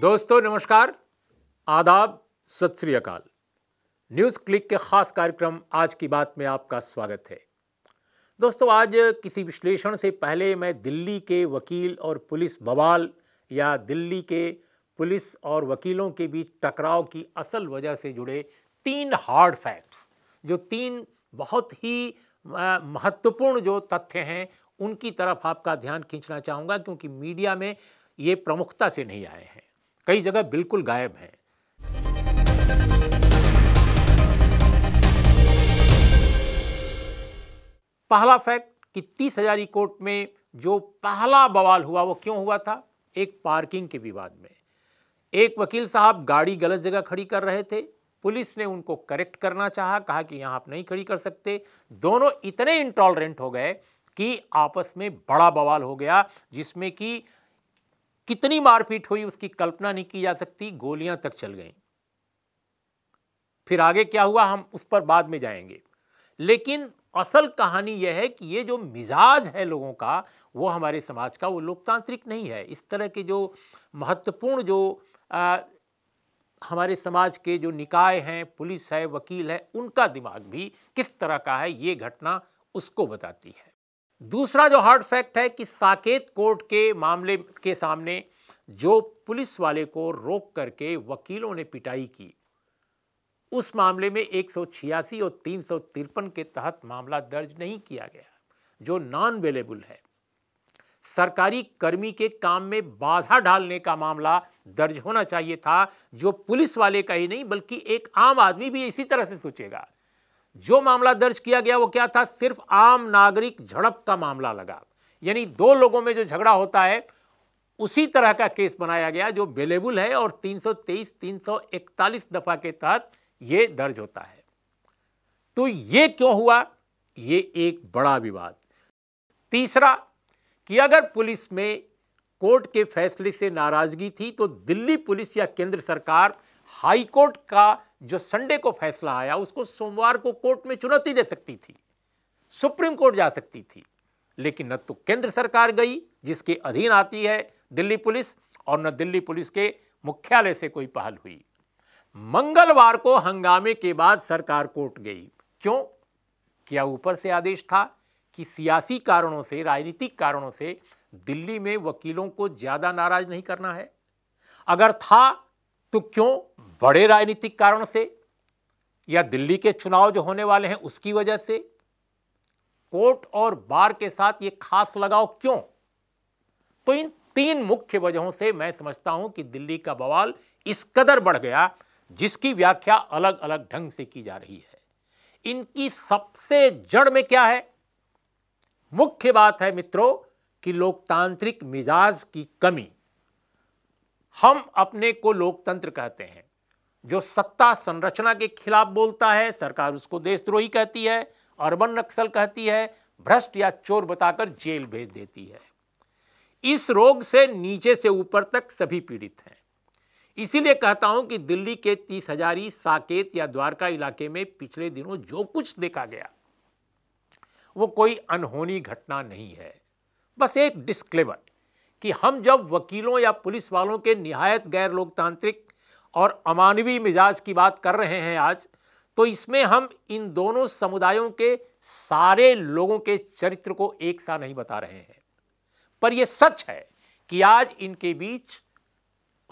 दोस्तों नमस्कार आदाब सत श्री अकाल न्यूज़ क्लिक के ख़ास कार्यक्रम आज की बात में आपका स्वागत है दोस्तों आज किसी विश्लेषण से पहले मैं दिल्ली के वकील और पुलिस बवाल या दिल्ली के पुलिस और वकीलों के बीच टकराव की असल वजह से जुड़े तीन हार्ड फैक्ट्स जो तीन बहुत ही महत्वपूर्ण जो तथ्य हैं उनकी तरफ आपका ध्यान खींचना चाहूँगा क्योंकि मीडिया में ये प्रमुखता से नहीं आए हैं कई जगह बिल्कुल गायब हैं पहला फैक्ट कि तीस हजारी कोर्ट में जो पहला बवाल हुआ वो क्यों हुआ था एक पार्किंग के विवाद में एक वकील साहब गाड़ी गलत जगह खड़ी कर रहे थे पुलिस ने उनको करेक्ट करना चाहा कहा कि यहां आप नहीं खड़ी कर सकते दोनों इतने इंटॉलरेंट हो गए कि आपस में बड़ा बवाल हो गया जिसमें कि कितनी मारपीट हुई उसकी कल्पना नहीं की जा सकती गोलियां तक चल गई फिर आगे क्या हुआ हम उस पर बाद में जाएंगे लेकिन असल कहानी यह है कि ये जो मिजाज है लोगों का वो हमारे समाज का वो लोकतांत्रिक नहीं है इस तरह के जो महत्वपूर्ण जो आ, हमारे समाज के जो निकाय हैं पुलिस है वकील है उनका दिमाग भी किस तरह का है ये घटना उसको बताती है दूसरा जो हार्ड फैक्ट है कि साकेत कोर्ट के मामले के सामने जो पुलिस वाले को रोक करके वकीलों ने पिटाई की उस मामले में एक और तीन के तहत मामला दर्ज नहीं किया गया जो नॉन अवेलेबल है सरकारी कर्मी के काम में बाधा डालने का मामला दर्ज होना चाहिए था जो पुलिस वाले का ही नहीं बल्कि एक आम आदमी भी इसी तरह से सोचेगा जो मामला दर्ज किया गया वो क्या था सिर्फ आम नागरिक झड़प का मामला लगा यानी दो लोगों में जो झगड़ा होता है उसी तरह का केस बनाया गया जो बेलेबुल है और 323 341 दफा के तहत ये दर्ज होता है तो ये क्यों हुआ ये एक बड़ा विवाद तीसरा कि अगर पुलिस में कोर्ट के फैसले से नाराजगी थी तो दिल्ली पुलिस या केंद्र सरकार हाई कोर्ट का जो संडे को फैसला आया उसको सोमवार को कोर्ट में चुनौती दे सकती थी सुप्रीम कोर्ट जा सकती थी लेकिन न तो केंद्र सरकार गई जिसके अधीन आती है दिल्ली पुलिस और न दिल्ली पुलिस के मुख्यालय से कोई पहल हुई मंगलवार को हंगामे के बाद सरकार कोर्ट गई क्यों क्या ऊपर से आदेश था कि सियासी कारणों से राजनीतिक कारणों से दिल्ली में वकीलों को ज़्यादा नाराज नहीं करना है अगर था तो क्यों बड़े राजनीतिक कारण से या दिल्ली के चुनाव जो होने वाले हैं उसकी वजह से कोर्ट और बार के साथ ये खास लगाव क्यों तो इन तीन मुख्य वजहों से मैं समझता हूं कि दिल्ली का बवाल इस कदर बढ़ गया जिसकी व्याख्या अलग अलग ढंग से की जा रही है इनकी सबसे जड़ में क्या है मुख्य बात है मित्रों कि लोकतांत्रिक मिजाज की कमी हम अपने को लोकतंत्र कहते हैं जो सत्ता संरचना के खिलाफ बोलता है सरकार उसको देशद्रोही कहती है अर्बन नक्सल कहती है भ्रष्ट या चोर बताकर जेल भेज देती है इस रोग से नीचे से ऊपर तक सभी पीड़ित हैं इसीलिए कहता हूं कि दिल्ली के तीस हजारी साकेत या द्वारका इलाके में पिछले दिनों जो कुछ देखा गया वो कोई अनहोनी घटना नहीं है बस एक डिस्क्लेमर कि हम जब वकीलों या पुलिस वालों के निहायत गैर लोकतांत्रिक और अमानवीय मिजाज की बात कर रहे हैं आज तो इसमें हम इन दोनों समुदायों के सारे लोगों के चरित्र को एक सा नहीं बता रहे हैं पर यह सच है कि आज इनके बीच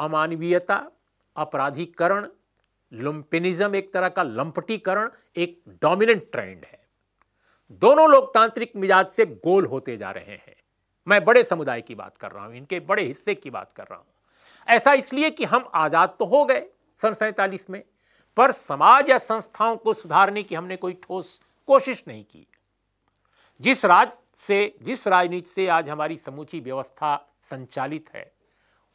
अमानवीयता अपराधीकरण लुम्पिनिज्म एक तरह का लंपटीकरण एक डोमिनेंट ट्रेंड है दोनों लोकतांत्रिक मिजाज से गोल होते जा रहे हैं मैं बड़े समुदाय की बात कर रहा हूं इनके बड़े हिस्से की बात कर रहा हूं ऐसा इसलिए कि हम आज़ाद तो हो गए सन सैतालीस में पर समाज या संस्थाओं को सुधारने की हमने कोई ठोस कोशिश नहीं की जिस राज से जिस राजनीति से आज हमारी समूची व्यवस्था संचालित है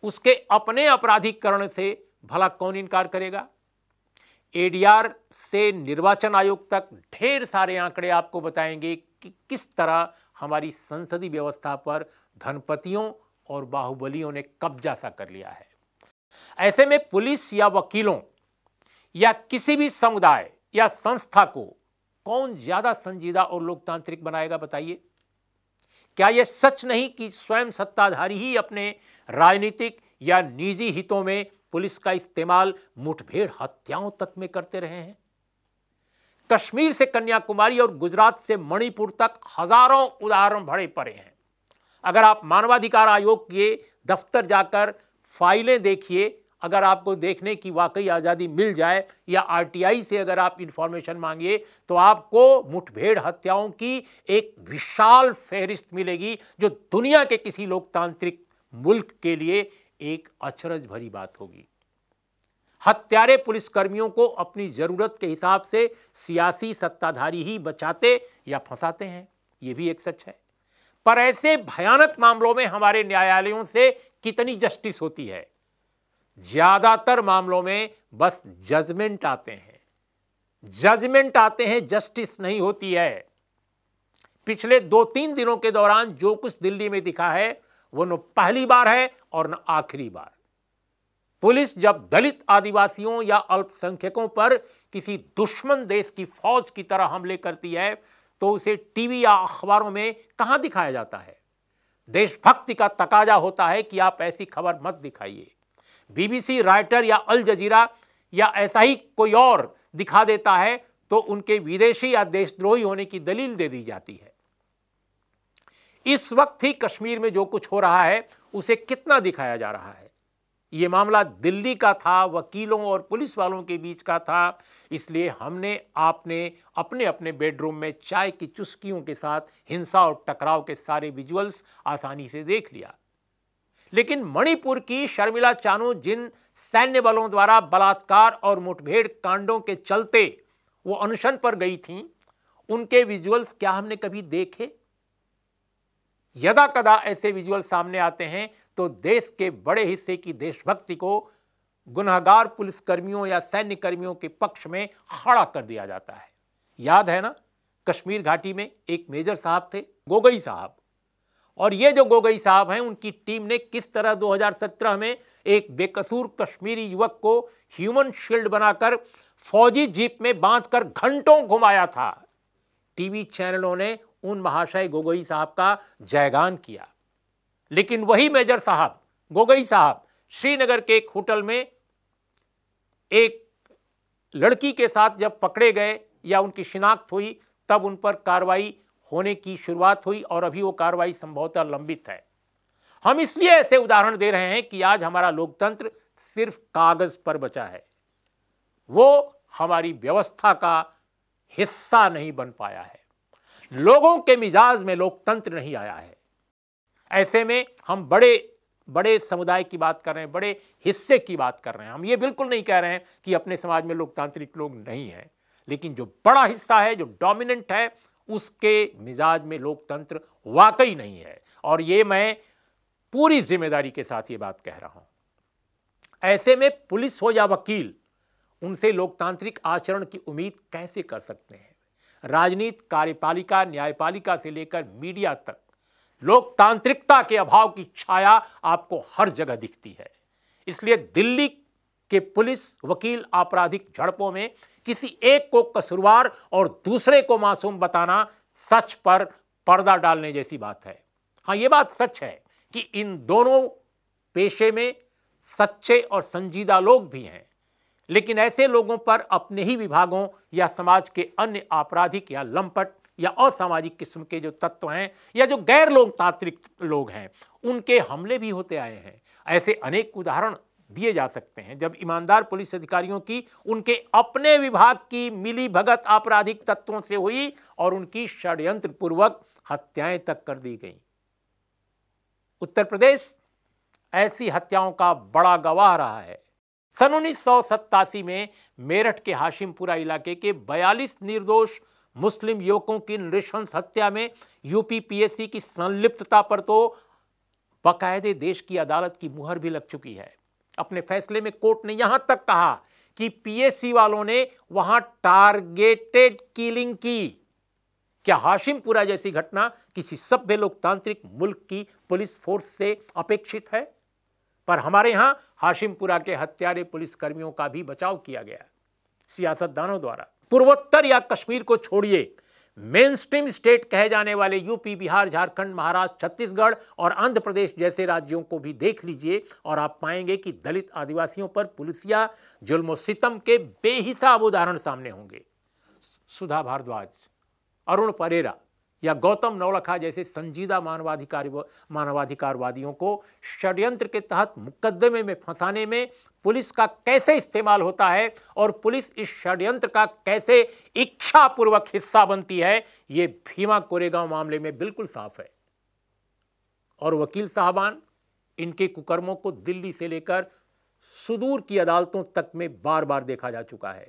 उसके अपने अपराधिकरण से भला कौन इनकार करेगा एडीआर से निर्वाचन आयोग तक ढेर सारे आंकड़े आपको बताएंगे कि किस तरह हमारी संसदीय व्यवस्था पर धनपतियों और बाहुबलियों ने कब्जा सा कर लिया है ऐसे में पुलिस या वकीलों या किसी भी समुदाय या संस्था को कौन ज्यादा संजीदा और लोकतांत्रिक बनाएगा बताइए क्या यह सच नहीं कि स्वयं सत्ताधारी ही अपने राजनीतिक या निजी हितों में पुलिस का इस्तेमाल मुठभेड़ हत्याओं तक में करते रहे हैं कश्मीर से कन्याकुमारी और गुजरात से मणिपुर तक हजारों उदाहरण भरे पड़े हैं अगर आप मानवाधिकार आयोग के दफ्तर जाकर फाइलें देखिए अगर आपको देखने की वाकई आज़ादी मिल जाए या आरटीआई से अगर आप इन्फॉर्मेशन मांगिए तो आपको मुठभेड़ हत्याओं की एक विशाल फहरिस्त मिलेगी जो दुनिया के किसी लोकतांत्रिक मुल्क के लिए एक अचरज भरी बात होगी हत्यारे पुलिसकर्मियों को अपनी ज़रूरत के हिसाब से सियासी सत्ताधारी ही बचाते या फंसाते हैं यह भी एक सच है पर ऐसे भयानक मामलों में हमारे न्यायालयों से कितनी जस्टिस होती है ज्यादातर मामलों में बस जजमेंट आते हैं जजमेंट आते हैं जस्टिस नहीं होती है पिछले दो तीन दिनों के दौरान जो कुछ दिल्ली में दिखा है वो न पहली बार है और न आखिरी बार पुलिस जब दलित आदिवासियों या अल्पसंख्यकों पर किसी दुश्मन देश की फौज की तरह हमले करती है तो उसे टीवी या अखबारों में कहां दिखाया जाता है देशभक्ति का तकाजा होता है कि आप ऐसी खबर मत दिखाइए बीबीसी राइटर या अल जजीरा या ऐसा ही कोई और दिखा देता है तो उनके विदेशी या देशद्रोही होने की दलील दे दी जाती है इस वक्त ही कश्मीर में जो कुछ हो रहा है उसे कितना दिखाया जा रहा है ये मामला दिल्ली का था वकीलों और पुलिस वालों के बीच का था इसलिए हमने आपने अपने अपने बेडरूम में चाय की चुस्कियों के साथ हिंसा और टकराव के सारे विजुअल्स आसानी से देख लिया लेकिन मणिपुर की शर्मिला चानू जिन सैन्य बलों द्वारा बलात्कार और मुठभेड़ कांडों के चलते वो अनशन पर गई थीं उनके विजुअल्स क्या हमने कभी देखे यदा कदा ऐसे विजुअल सामने आते हैं तो देश के बड़े हिस्से की देशभक्ति को गुनहगार पुलिसकर्मियों या सैन्य कर्मियों के पक्ष में खड़ा कर दिया जाता है याद है ना कश्मीर घाटी में एक मेजर साहब थे गोगई साहब और ये जो गोगई साहब हैं उनकी टीम ने किस तरह 2017 में एक बेकसूर कश्मीरी युवक को ह्यूमन शील्ड बनाकर फौजी जीप में बांधकर घंटों घुमाया था टीवी चैनलों ने उन महाशय गोगोई साहब का जयगान किया लेकिन वही मेजर साहब गोगोई साहब श्रीनगर के एक होटल में एक लड़की के साथ जब पकड़े गए या उनकी शिनाख्त हुई तब उन पर कार्रवाई होने की शुरुआत हुई और अभी वो कार्रवाई संभवतः लंबित है हम इसलिए ऐसे उदाहरण दे रहे हैं कि आज हमारा लोकतंत्र सिर्फ कागज पर बचा है वो हमारी व्यवस्था का हिस्सा नहीं बन पाया है लोगों के मिजाज में लोकतंत्र नहीं आया है ऐसे में हम बड़े बड़े समुदाय की बात कर रहे हैं बड़े हिस्से की बात कर रहे हैं हम ये बिल्कुल नहीं कह रहे हैं कि अपने समाज में लोकतांत्रिक लोग नहीं हैं लेकिन जो बड़ा हिस्सा है जो डोमिनेंट है उसके मिजाज में लोकतंत्र वाकई नहीं है और ये मैं पूरी जिम्मेदारी के साथ ये बात कह रहा हूँ ऐसे में पुलिस हो या वकील उनसे लोकतांत्रिक आचरण की उम्मीद कैसे कर सकते हैं राजनीति कार्यपालिका न्यायपालिका से लेकर मीडिया तक लोकतांत्रिकता के अभाव की छाया आपको हर जगह दिखती है इसलिए दिल्ली के पुलिस वकील आपराधिक झड़पों में किसी एक को कसूरवार और दूसरे को मासूम बताना सच पर पर्दा डालने जैसी बात है हाँ ये बात सच है कि इन दोनों पेशे में सच्चे और संजीदा लोग भी हैं लेकिन ऐसे लोगों पर अपने ही विभागों या समाज के अन्य आपराधिक या लंपट या असामाजिक किस्म के जो तत्व हैं या जो गैर लोकतांत्रिक लोग हैं उनके हमले भी होते आए हैं ऐसे अनेक उदाहरण दिए जा सकते हैं जब ईमानदार पुलिस अधिकारियों की उनके अपने विभाग की मिली भगत आपराधिक तत्वों से हुई और उनकी षड्यंत्र पूर्वक हत्याएं तक कर दी गई उत्तर प्रदेश ऐसी हत्याओं का बड़ा गवाह रहा है सन उन्नीस में मेरठ के हाशिमपुरा इलाके के 42 निर्दोष मुस्लिम युवकों की नृशंस हत्या में यूपी की संलिप्तता पर तो बाकायदे देश की अदालत की मुहर भी लग चुकी है अपने फैसले में कोर्ट ने यहां तक कहा कि पीएससी वालों ने वहां टारगेटेड किलिंग की क्या हाशिमपुरा जैसी घटना किसी सभ्य लोकतांत्रिक मुल्क की पुलिस फोर्स से अपेक्षित है पर हमारे यहाँ हाशिमपुरा के हत्यारे पुलिसकर्मियों का भी बचाव किया गया सियासतदानों द्वारा पूर्वोत्तर या कश्मीर को छोड़िए मेन स्ट्रीम स्टेट कहे जाने वाले यूपी बिहार झारखंड महाराष्ट्र छत्तीसगढ़ और आंध्र प्रदेश जैसे राज्यों को भी देख लीजिए और आप पाएंगे कि दलित आदिवासियों पर पुलिसिया जुल्मो सितम के बेहिसाब उदाहरण सामने होंगे सुधा भारद्वाज अरुण परेरा या गौतम नौलखा जैसे संजीदा मानवाधिकार मानवाधिकारवादियों को षड्यंत्र के तहत मुकदमे में फंसाने में पुलिस का कैसे इस्तेमाल होता है और पुलिस इस षड्यंत्र का कैसे इच्छापूर्वक हिस्सा बनती है ये भीमा कोरेगांव मामले में बिल्कुल साफ है और वकील साहबान इनके कुकर्मों को दिल्ली से लेकर सुदूर की अदालतों तक में बार बार देखा जा चुका है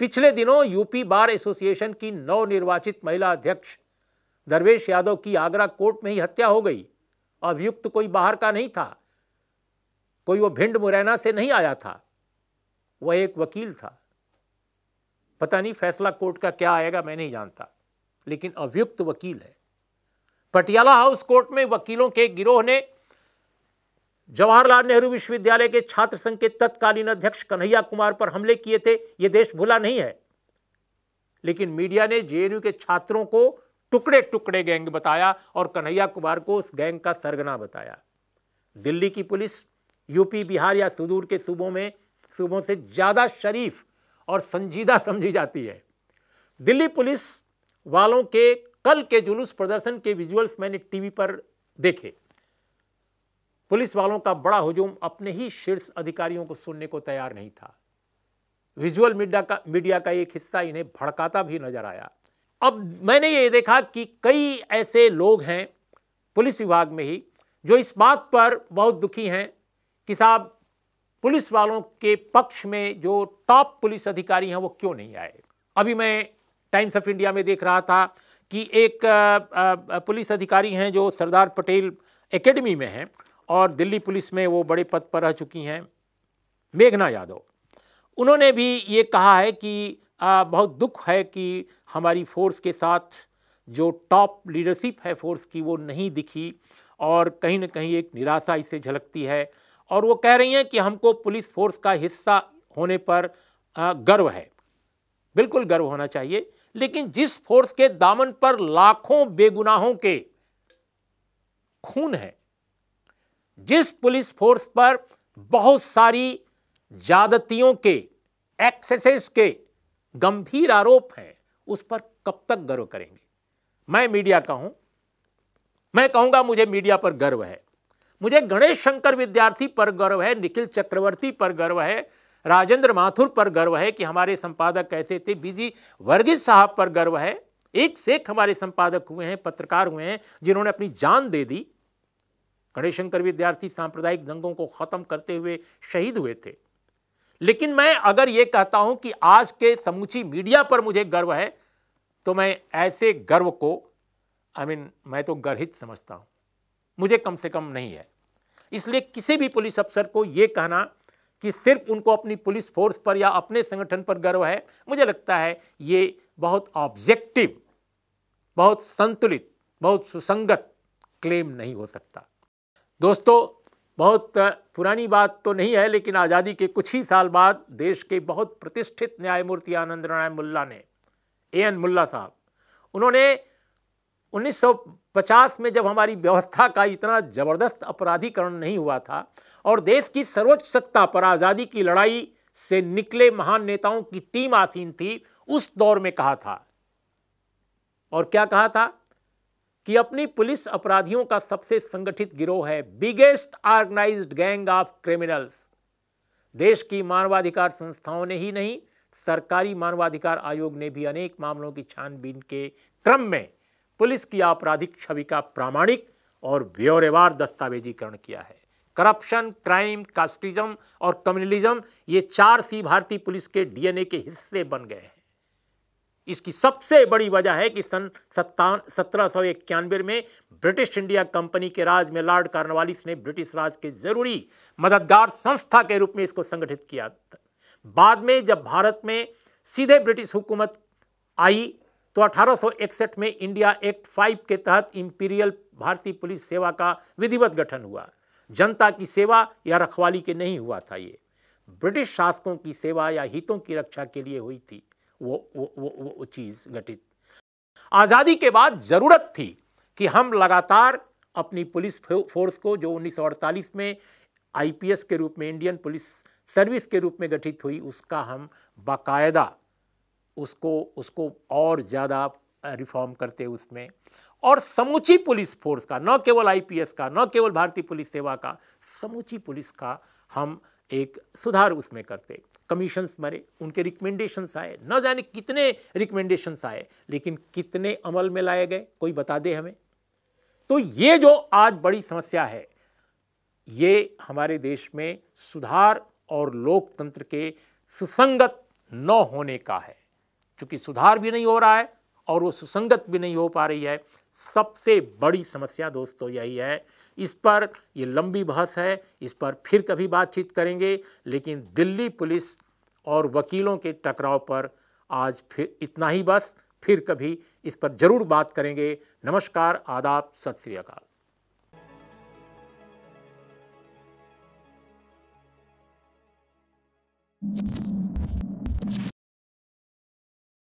पिछले दिनों यूपी बार एसोसिएशन की नवनिर्वाचित महिला अध्यक्ष दरवेश यादव की आगरा कोर्ट में ही हत्या हो गई अभियुक्त कोई बाहर का नहीं था कोई वो भिंड मुरैना से नहीं आया था वह एक वकील था पता नहीं फैसला कोर्ट का क्या आएगा मैं नहीं जानता लेकिन अभियुक्त वकील है पटियाला हाउस कोर्ट में वकीलों के गिरोह ने जवाहरलाल नेहरू विश्वविद्यालय के छात्र संघ के तत्कालीन अध्यक्ष कन्हैया कुमार पर हमले किए थे ये देश भूला नहीं है लेकिन मीडिया ने जेएनयू के छात्रों को टुकड़े टुकड़े गैंग बताया और कन्हैया कुमार को उस गैंग का सरगना बताया दिल्ली की पुलिस यूपी बिहार या सुदूर के सूबों में सूबों से ज़्यादा शरीफ और संजीदा समझी जाती है दिल्ली पुलिस वालों के कल के जुलूस प्रदर्शन के विजुअल्स मैंने टीवी पर देखे पुलिस वालों का बड़ा हजूम अपने ही शीर्ष अधिकारियों को सुनने को तैयार नहीं था विजुअल मीडिया का मीडिया का एक हिस्सा इन्हें भड़काता भी नजर आया अब मैंने ये देखा कि कई ऐसे लोग हैं पुलिस विभाग में ही जो इस बात पर बहुत दुखी हैं कि साहब पुलिस वालों के पक्ष में जो टॉप पुलिस अधिकारी हैं वो क्यों नहीं आए अभी मैं टाइम्स ऑफ इंडिया में देख रहा था कि एक पुलिस अधिकारी हैं जो सरदार पटेल एकेडमी में हैं और दिल्ली पुलिस में वो बड़े पद पर रह चुकी हैं मेघना यादव उन्होंने भी ये कहा है कि आ, बहुत दुख है कि हमारी फोर्स के साथ जो टॉप लीडरशिप है फोर्स की वो नहीं दिखी और कहीं ना कहीं एक निराशा इसे झलकती है और वो कह रही हैं कि हमको पुलिस फोर्स का हिस्सा होने पर आ, गर्व है बिल्कुल गर्व होना चाहिए लेकिन जिस फोर्स के दामन पर लाखों बेगुनाहों के खून है जिस पुलिस फोर्स पर बहुत सारी ज्यादतियों के एक्सेसेस के गंभीर आरोप हैं उस पर कब तक गर्व करेंगे मैं मीडिया का हूं मैं कहूंगा मुझे मीडिया पर गर्व है मुझे गणेश शंकर विद्यार्थी पर गर्व है निखिल चक्रवर्ती पर गर्व है राजेंद्र माथुर पर गर्व है कि हमारे संपादक कैसे थे बीजी वर्गीज साहब पर गर्व है एक से एक हमारे संपादक हुए हैं पत्रकार हुए हैं जिन्होंने अपनी जान दे दी गणेश शंकर विद्यार्थी सांप्रदायिक दंगों को ख़त्म करते हुए शहीद हुए थे लेकिन मैं अगर ये कहता हूं कि आज के समूची मीडिया पर मुझे गर्व है तो मैं ऐसे गर्व को आई I मीन mean, मैं तो गर्हित समझता हूं मुझे कम से कम नहीं है इसलिए किसी भी पुलिस अफसर को ये कहना कि सिर्फ उनको अपनी पुलिस फोर्स पर या अपने संगठन पर गर्व है मुझे लगता है ये बहुत ऑब्जेक्टिव बहुत संतुलित बहुत सुसंगत क्लेम नहीं हो सकता दोस्तों बहुत पुरानी बात तो नहीं है लेकिन आज़ादी के कुछ ही साल बाद देश के बहुत प्रतिष्ठित न्यायमूर्ति आनंद नारायण मुल्ला ने ए एन मुल्ला साहब उन्होंने 1950 में जब हमारी व्यवस्था का इतना ज़बरदस्त अपराधीकरण नहीं हुआ था और देश की सर्वोच्च सत्ता पर आज़ादी की लड़ाई से निकले महान नेताओं की टीम आसीन थी उस दौर में कहा था और क्या कहा था कि अपनी पुलिस अपराधियों का सबसे संगठित गिरोह है biggest organised gang of criminals देश की मानवाधिकार संस्थाओं ने ही नहीं सरकारी मानवाधिकार आयोग ने भी अनेक मामलों की छानबीन के क्रम में पुलिस की आपराधिक छवि का प्रामाणिक और ब्यौरेवार दस्तावेजीकरण किया है करप्शन क्राइम कास्टिज्म और कम्युनलिज्म ये चार सी भारतीय पुलिस के डीएनए के हिस्से बन गए हैं इसकी सबसे बड़ी वजह है कि सन सत्ता सत्रह सौ इक्यानवे में ब्रिटिश इंडिया कंपनी के राज में लॉर्ड कार्नवालिस ने ब्रिटिश राज के जरूरी मददगार संस्था के रूप में इसको संगठित किया था बाद में जब भारत में सीधे ब्रिटिश हुकूमत आई तो 1861 में इंडिया एक्ट फाइव के तहत इंपीरियल भारतीय पुलिस सेवा का विधिवत गठन हुआ जनता की सेवा या रखवाली के नहीं हुआ था ये ब्रिटिश शासकों की सेवा या हितों की रक्षा के लिए हुई थी वो वो वो, वो चीज़ घटित आज़ादी के बाद ज़रूरत थी कि हम लगातार अपनी पुलिस फोर्स को जो 1948 में आईपीएस के रूप में इंडियन पुलिस सर्विस के रूप में गठित हुई उसका हम बाकायदा उसको उसको और ज़्यादा रिफॉर्म करते उसमें और समूची पुलिस फोर्स का न केवल आईपीएस का न केवल भारतीय पुलिस सेवा का समूची पुलिस का हम एक सुधार उसमें करते कमीशंस मरे उनके रिकमेंडेशंस आए न जाने कितने रिकमेंडेशंस आए लेकिन कितने अमल में लाए गए कोई बता दे हमें तो ये जो आज बड़ी समस्या है ये हमारे देश में सुधार और लोकतंत्र के सुसंगत न होने का है चूंकि सुधार भी नहीं हो रहा है और वो सुसंगत भी नहीं हो पा रही है सबसे बड़ी समस्या दोस्तों यही है इस पर ये लंबी बहस है इस पर फिर कभी बातचीत करेंगे लेकिन दिल्ली पुलिस और वकीलों के टकराव पर आज फिर इतना ही बस फिर कभी इस पर ज़रूर बात करेंगे नमस्कार आदाब सत श्री अकाल you